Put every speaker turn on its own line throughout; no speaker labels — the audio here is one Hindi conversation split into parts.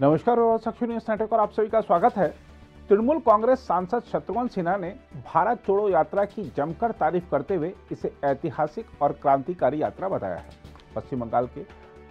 नमस्कार न्यूज नेटवर्क और आप सभी का स्वागत है तृणमूल कांग्रेस सांसद शत्रुघ्न सिन्हा ने भारत छोड़ो यात्रा की जमकर तारीफ करते हुए इसे ऐतिहासिक और क्रांतिकारी यात्रा बताया है पश्चिम बंगाल के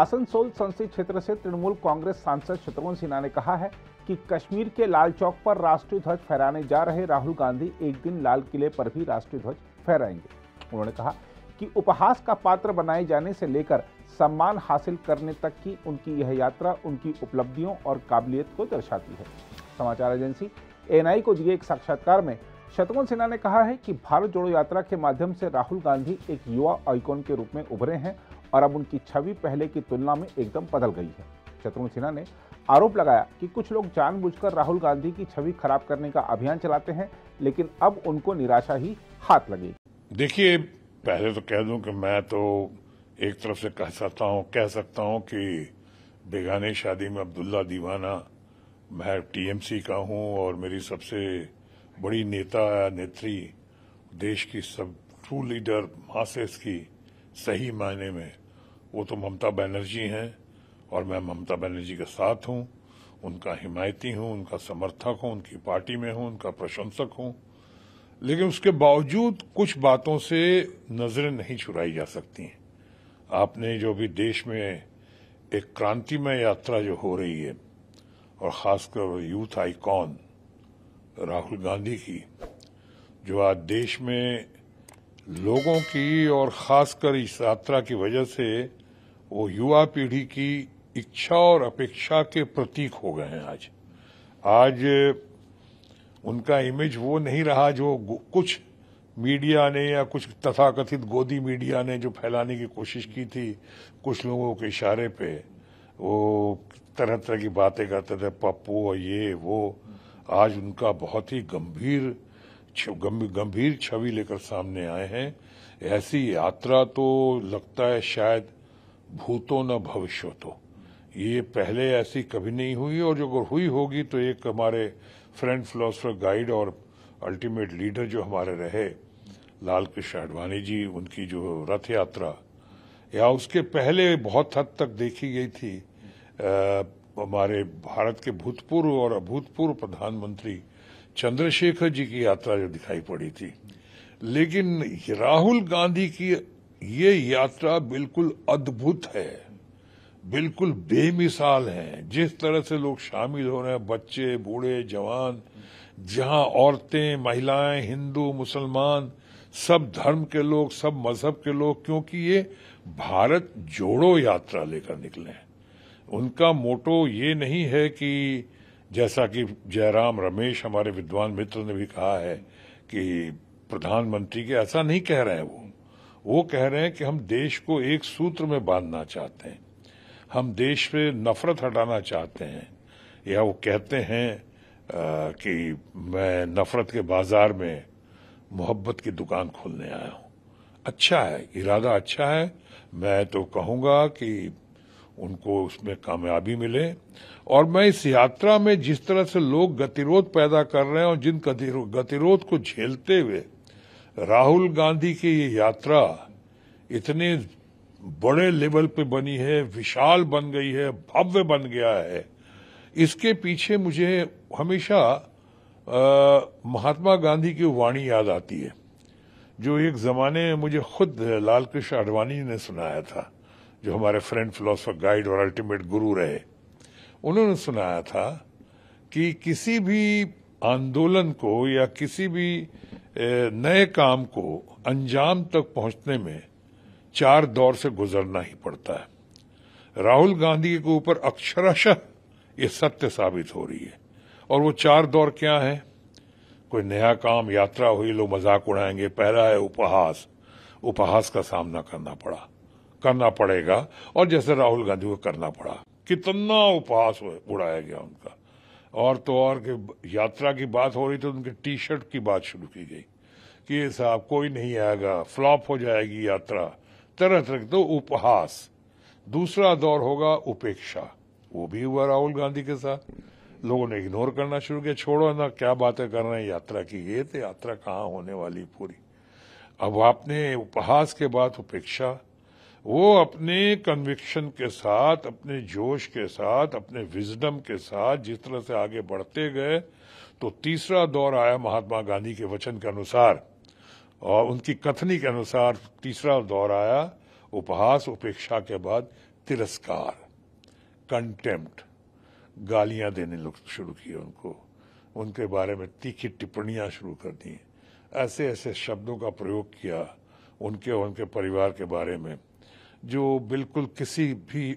आसनसोल संसदीय क्षेत्र से तृणमूल कांग्रेस सांसद शत्रुघ्न सिन्हा ने कहा है कि कश्मीर के लाल चौक पर राष्ट्रीय ध्वज फहराने जा रहे राहुल गांधी एक दिन लाल किले पर भी राष्ट्रीय ध्वज फहराएंगे उन्होंने कहा कि उपहास का पात्र बनाए जाने से लेकर सम्मान हासिल करने तक की उनकी यह यात्रा उनकी उपलब्धियों और काबिलियत को दर्शाती है समाचार एजेंसी एएनआई को दिए एक साक्षात्कार में शत्रुघ्न सिन्हा ने कहा है कि भारत जोड़ो यात्रा के माध्यम से राहुल गांधी एक युवा आइकॉन के रूप में उभरे हैं और अब उनकी छवि पहले की तुलना में एकदम बदल गई है शत्रुघ्न सिन्हा ने आरोप लगाया कि कुछ लोग जानबूझकर राहुल गांधी की छवि खराब करने का अभियान चलाते हैं लेकिन अब उनको निराशा ही हाथ लगेगी देखिए पहले तो कह दूं कि मैं तो एक तरफ से कह सकता हूँ कह सकता हूँ कि बेगाने शादी में अब्दुल्ला दीवाना मैं टीएमसी का हूँ और मेरी सबसे बड़ी नेता या नेत्री देश की सब ट्रू लीडर मासेस की सही मायने में वो तो ममता बनर्जी हैं और मैं ममता बनर्जी के साथ हूँ उनका हिमायती हूँ उनका समर्थक हूँ उनकी पार्टी में हूँ उनका प्रशंसक हूँ लेकिन उसके बावजूद कुछ बातों से नज़रें नहीं छुराई जा सकती हैं आपने जो भी देश में एक क्रांतिमय यात्रा जो हो रही है और ख़ासकर यूथ आईकॉन राहुल गांधी की जो आज देश में लोगों की और ख़ासकर इस यात्रा की वजह से वो युवा पीढ़ी की इच्छा और अपेक्षा के प्रतीक हो गए हैं आज आज उनका इमेज वो नहीं रहा जो कुछ मीडिया ने या कुछ तथाकथित गोदी मीडिया ने जो फैलाने की कोशिश की थी कुछ लोगों के इशारे पे वो तरह तरह की बातें करते थे पप्पू और ये वो आज उनका बहुत ही गंभीर गंभीर छवि लेकर सामने आए हैं ऐसी यात्रा तो लगता है शायद भूतो न भविष्य तो ये पहले ऐसी कभी नहीं हुई और जो अगर हुई होगी तो एक हमारे फ्रेंड फिलोसफर गाइड और अल्टीमेट लीडर जो हमारे रहे लाल कृष्ण आडवाणी जी उनकी जो रथ यात्रा या उसके पहले बहुत हद तक देखी गई थी हमारे भारत के भूतपूर्व और अभूतपूर्व प्रधानमंत्री चंद्रशेखर जी की यात्रा जो दिखाई पड़ी थी लेकिन राहुल गांधी की ये यात्रा बिल्कुल अद्भुत है बिल्कुल बेमिसाल हैं जिस तरह से लोग शामिल हो रहे हैं बच्चे बूढ़े जवान जहां औरतें महिलाएं हिंदू मुसलमान सब धर्म के लोग सब मजहब के लोग क्योंकि ये भारत जोड़ो यात्रा लेकर निकले हैं उनका मोटो ये नहीं है कि जैसा कि जयराम रमेश हमारे विद्वान मित्र ने भी कहा है कि प्रधानमंत्री के ऐसा नहीं कह रहे हैं वो वो कह रहे हैं कि हम देश को एक सूत्र में बांधना चाहते हैं हम देश पे नफरत हटाना चाहते हैं या वो कहते हैं आ, कि मैं नफरत के बाजार में मोहब्बत की दुकान खोलने आया हूं अच्छा है इरादा अच्छा है मैं तो कहूंगा कि उनको उसमें कामयाबी मिले और मैं इस यात्रा में जिस तरह से लोग गतिरोध पैदा कर रहे हैं और जिन गतिरोध को झेलते हुए राहुल गांधी की ये यात्रा इतने बड़े लेवल पे बनी है विशाल बन गई है भव्य बन गया है इसके पीछे मुझे हमेशा महात्मा गांधी की वाणी याद आती है जो एक ज़माने में मुझे खुद लाल कृष्ण आडवाणी ने सुनाया था जो हमारे फ्रेंड फिलोसफर गाइड और अल्टीमेट गुरु रहे उन्होंने सुनाया था कि किसी भी आंदोलन को या किसी भी नए काम को अंजाम तक पहुंचने में चार दौर से गुजरना ही पड़ता है राहुल गांधी के ऊपर अक्षरशः ये सत्य साबित हो रही है और वो चार दौर क्या है कोई नया काम यात्रा हुई लोग मजाक उड़ाएंगे पहला है उपहास उपहास का सामना करना पड़ा करना पड़ेगा और जैसे राहुल गांधी को करना पड़ा कितना उपहास उड़ाया गया उनका और तो और के यात्रा की बात हो रही तो उनके टी शर्ट की बात शुरू की गई कि ये साहब कोई नहीं आएगा फ्लॉप हो जाएगी यात्रा तरह तरह दो उपहास दूसरा दौर होगा उपेक्षा वो भी हुआ राहुल गांधी के साथ लोगों ने इग्नोर करना शुरू किया छोड़ो ना क्या बातें कर रहे हैं यात्रा की ये तो यात्रा कहाँ होने वाली पूरी अब आपने उपहास के बाद उपेक्षा वो अपने कन्विक्शन के साथ अपने जोश के साथ अपने विजडम के साथ जिस तरह से आगे बढ़ते गए तो तीसरा दौर आया महात्मा गांधी के वचन के अनुसार और उनकी कथनी के अनुसार तीसरा दौर आया उपहास उपेक्षा के बाद तिरस्कार कंटेम्प्ट गालियां देने लोग शुरू किए उनको उनके बारे में तीखी टिप्पणियां शुरू कर दी ऐसे ऐसे शब्दों का प्रयोग किया उनके और उनके परिवार के बारे में जो बिल्कुल किसी भी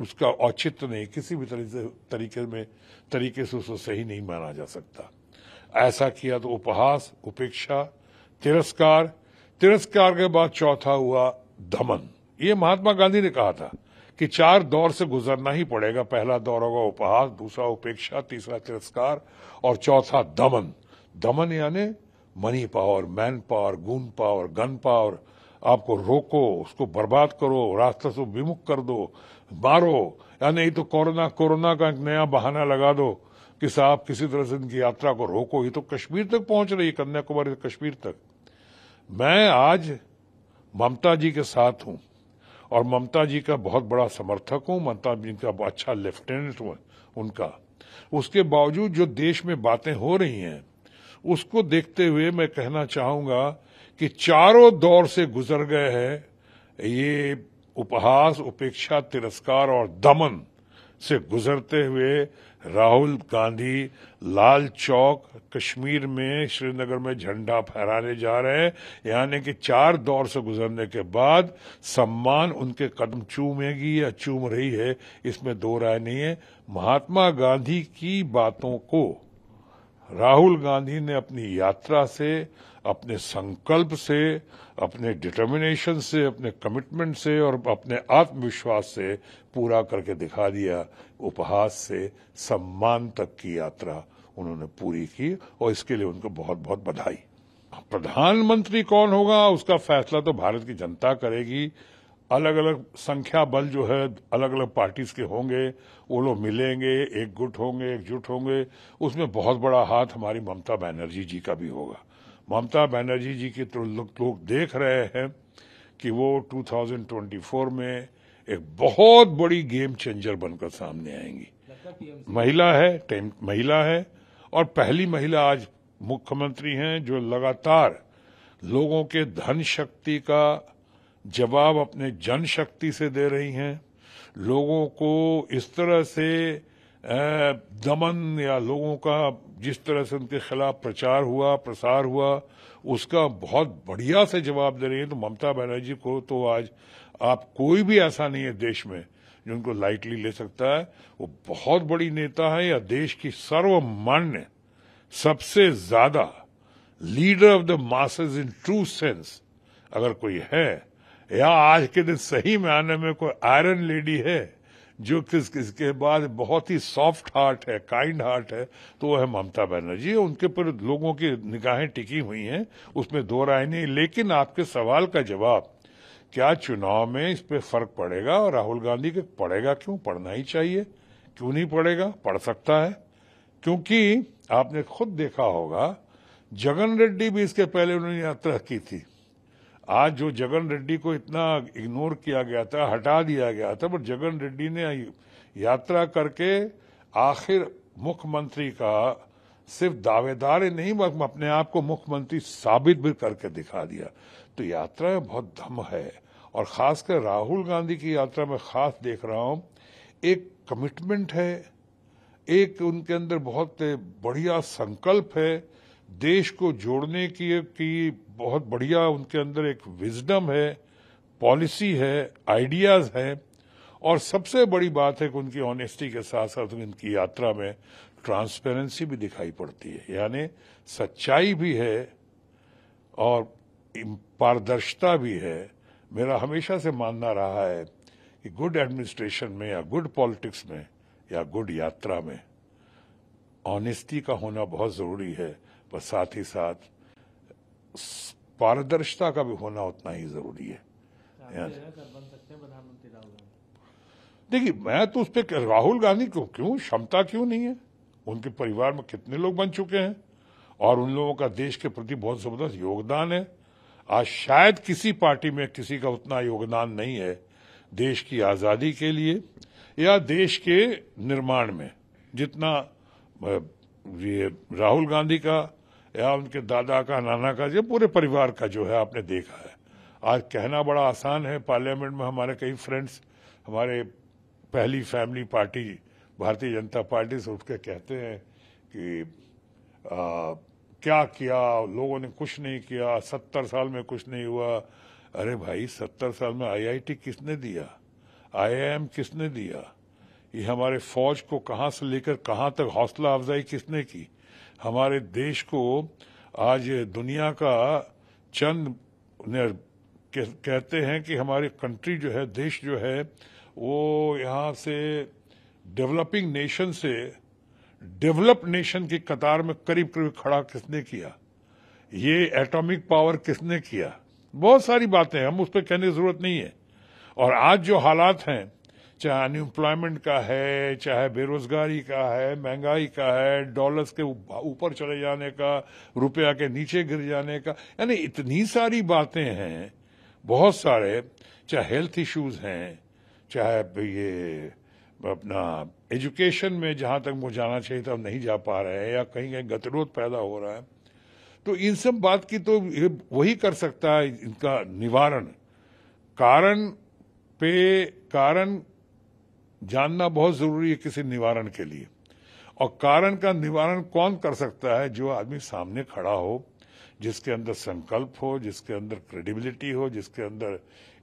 उसका औचित्य नहीं किसी भी तरीके तरीके में तरीके से उसको सही नहीं माना जा सकता ऐसा किया तो उपहास उपेक्षा तिरस्कार तिरस्कार के बाद चौथा हुआ दमन ये महात्मा गांधी ने कहा था कि चार दौर से गुजरना ही पड़ेगा पहला दौर होगा उपहास दूसरा उपेक्षा तीसरा तिरस्कार और चौथा दमन दमन यानी money power man power goon power gun power आपको रोको उसको बर्बाद करो रास्ता से विमुख कर दो मारो या नहीं तो कोरोना कोरोना का एक नया बहाना लगा दो कि साहब किसी तरह से इनकी यात्रा को रोको ये तो कश्मीर तक पहुंच रही है कन्याकुमारी कश्मीर तक मैं आज ममता जी के साथ हूं और ममता जी का बहुत बड़ा समर्थक हूं ममता जी का अच्छा लेफ्टिनेंट हूं उनका उसके बावजूद जो देश में बातें हो रही हैं उसको देखते हुए मैं कहना चाहूंगा कि चारों दौर से गुजर गए हैं ये उपहास उपेक्षा तिरस्कार और दमन से गुजरते हुए राहुल गांधी लाल चौक कश्मीर में श्रीनगर में झंडा फहराने जा रहे हैं यानी कि चार दौर से गुजरने के बाद सम्मान उनके कदम चूमेगी या चूम रही है इसमें दो राय नहीं है महात्मा गांधी की बातों को राहुल गांधी ने अपनी यात्रा से अपने संकल्प से अपने डिटर्मिनेशन से अपने कमिटमेंट से और अपने आत्मविश्वास से पूरा करके दिखा दिया उपहास से सम्मान तक की यात्रा उन्होंने पूरी की और इसके लिए उनको बहुत बहुत बधाई प्रधानमंत्री कौन होगा उसका फैसला तो भारत की जनता करेगी अलग अलग संख्या बल जो है अलग अलग पार्टीज के होंगे वो लोग मिलेंगे एक गुट होंगे एकजुट होंगे उसमें बहुत बड़ा हाथ हमारी ममता बनर्जी जी का भी होगा ममता बनर्जी जी के तो लोग देख रहे हैं कि वो 2024 में एक बहुत बड़ी गेम चेंजर बनकर सामने आएंगी महिला है महिला है और पहली महिला आज मुख्यमंत्री हैं जो लगातार लोगों के धन शक्ति का जवाब अपने जन शक्ति से दे रही हैं लोगों को इस तरह से दमन या लोगों का जिस तरह से उनके खिलाफ प्रचार हुआ प्रसार हुआ उसका बहुत बढ़िया से जवाब दे रही है तो ममता बनर्जी को तो आज आप कोई भी ऐसा नहीं है देश में जो उनको लाइटली ले सकता है वो बहुत बड़ी नेता है या देश की सर्वमान्य सबसे ज्यादा leader of the masses in true sense अगर कोई है या आज के दिन सही में आने में कोई आयरन लेडी है जो किस किसके बाद बहुत ही सॉफ्ट हार्ट है काइंड हार्ट है तो वो है ममता बनर्जी उनके पर लोगों की निगाहें टिकी हुई हैं उसमें दो राय नहीं लेकिन आपके सवाल का जवाब क्या चुनाव में इस पर फर्क पड़ेगा और राहुल गांधी के पड़ेगा क्यों पढ़ना ही चाहिए क्यों नहीं पड़ेगा पढ़ सकता है क्योंकि आपने खुद देखा होगा जगन रेड्डी भी इसके पहले उन्होंने यात्रा की थी आज जो जगन रेड्डी को इतना इग्नोर किया गया था हटा दिया गया था बट जगन रेड्डी ने यात्रा करके आखिर मुख्यमंत्री का सिर्फ दावेदार ही नहीं बल्कि अपने आप को मुख्यमंत्री साबित भी करके दिखा दिया तो यात्रा में बहुत दम है और खासकर राहुल गांधी की यात्रा में खास देख रहा हूं एक कमिटमेंट है एक उनके अंदर बहुत बढ़िया संकल्प है देश को जोड़ने की, की बहुत बढ़िया उनके अंदर एक विजडम है पॉलिसी है आइडियाज़ हैं और सबसे बड़ी बात है कि उनकी ऑनेस्टी के साथ साथ उनकी यात्रा में ट्रांसपेरेंसी भी दिखाई पड़ती है यानी सच्चाई भी है और पारदर्शिता भी है मेरा हमेशा से मानना रहा है कि गुड एडमिनिस्ट्रेशन में या गुड पॉलिटिक्स में या गुड यात्रा में ऑनेस्टी का होना बहुत ज़रूरी है पर साथ ही साथ पारदर्शिता का भी होना उतना ही जरूरी है देखिए मैं तो उस पर राहुल गांधी को क्यों क्षमता क्यों नहीं है उनके परिवार में कितने लोग बन चुके हैं और उन लोगों का देश के प्रति बहुत जबरदस्त योगदान है आज शायद किसी पार्टी में किसी का उतना योगदान नहीं है देश की आजादी के लिए या देश के निर्माण में जितना ये राहुल गांधी का या उनके दादा का नाना का जो पूरे परिवार का जो है आपने देखा है आज कहना बड़ा आसान है पार्लियामेंट में हमारे कई फ्रेंड्स हमारे पहली फैमिली पार्टी भारतीय जनता पार्टी से उठ के कहते हैं कि आ, क्या किया लोगों ने कुछ नहीं किया सत्तर साल में कुछ नहीं हुआ अरे भाई सत्तर साल में आईआईटी किसने दिया आईआईएम किसने दिया ये हमारे फौज को कहाँ से लेकर कहाँ तक हौसला अफजाई किसने की हमारे देश को आज दुनिया का चंद कहते हैं कि हमारी कंट्री जो है देश जो है वो यहाँ से डेवलपिंग नेशन से डेवलप नेशन की कतार में करीब करीब खड़ा किसने किया ये एटॉमिक पावर किसने किया बहुत सारी बातें हम उस पर कहने की जरूरत नहीं है और आज जो हालात हैं चाहे अनएम्प्लॉयमेंट का है चाहे बेरोजगारी का है महंगाई का है डॉलर्स के ऊपर चले जाने का रुपया के नीचे गिर जाने का यानी इतनी सारी बातें हैं बहुत सारे चाहे हेल्थ इश्यूज हैं चाहे ये अपना एजुकेशन में जहां तक मुझे जाना चाहिए था नहीं जा पा रहे हैं या कहीं कहीं गतिरोध पैदा हो रहा है तो इन सब बात की तो वही कर सकता है इनका निवारण कारण पे कारण जानना बहुत जरूरी है किसी निवारण के लिए और कारण का निवारण कौन कर सकता है जो आदमी सामने खड़ा हो जिसके अंदर संकल्प हो जिसके अंदर क्रेडिबिलिटी हो जिसके अंदर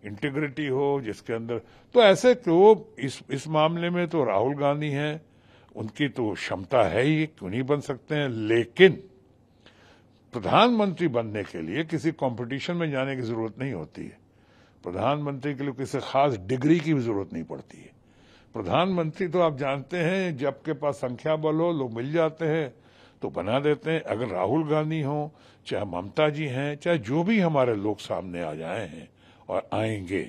इंटीग्रिटी हो जिसके अंदर तो ऐसे तो इस इस मामले में तो राहुल गांधी हैं उनकी तो क्षमता है ही क्यों नहीं बन सकते हैं लेकिन प्रधानमंत्री बनने के लिए किसी कंपटीशन में जाने की जरूरत नहीं होती है प्रधानमंत्री के लिए किसी खास डिग्री की भी जरूरत नहीं पड़ती है प्रधानमंत्री तो आप जानते हैं जब के पास संख्या बल हो लोग मिल जाते हैं तो बना देते हैं अगर राहुल गांधी हो चाहे ममता जी हैं चाहे जो भी हमारे लोग सामने आ जाए हैं और आएंगे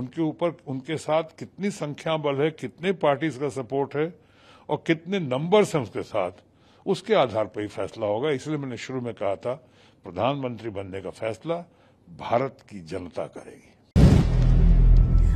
उनके ऊपर उनके साथ कितनी संख्या बल है कितने पार्टीज का सपोर्ट है और कितने नंबर्स हैं उसके साथ उसके आधार पर ही फैसला होगा इसलिए मैंने शुरू में कहा था प्रधानमंत्री बनने का फैसला भारत की जनता करेगी